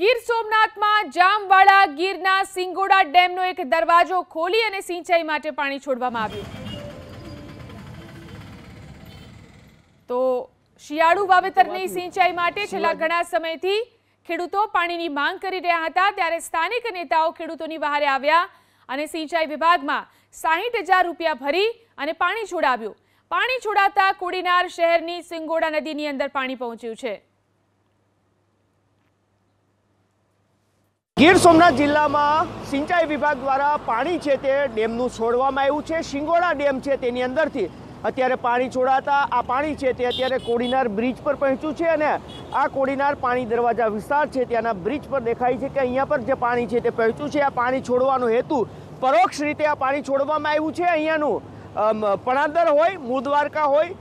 ગીર સોમનાથમાં જામવાડા ગીરના સિંગોડા ડેમનો એક દરવાજો ખોલી અને સિંચાઈ માટે પાણી છોડવામાં આવ્યું તો શિયાળુ વાવેતરની સિંચાઈ માટે છેલ્લા ઘણા સમયથી ખેડૂતો પાણીની માંગ કરી રહ્યા હતા ત્યારે સ્થાનિક નેતાઓ ખેડૂતોની વહારે આવ્યા અને સિંચાઈ વિભાગમાં સાહીઠ હજાર રૂપિયા ભરી અને પાણી છોડાવ્યું પાણી છોડાતા કુડીનાર શહેરની સિંગોડા નદીની અંદર પાણી પહોંચ્યું છે ગીર સોમનાથ જિલ્લામાં સિંચાઈ વિભાગ દ્વારા પાણી છે તે ડેમનું છોડવામાં આવ્યું છે શિંગોડા ડેમ છે તેની અંદરથી અત્યારે પાણી છોડાતા આ પાણી છે તે અત્યારે કોડીનાર બ્રિજ પર પહોંચ્યું છે અને આ કોડીનાર પાણી દરવાજા વિસ્તાર છે ત્યાંના બ્રિજ પર દેખાય છે કે અહીંયા પર જે પાણી છે તે પહોંચ્યું છે આ પાણી છોડવાનો હેતુ પરોક્ષ રીતે આ પાણી છોડવામાં આવ્યું છે અહીંયાનું પણાદર હોય મૂળ દ્વારકા હોય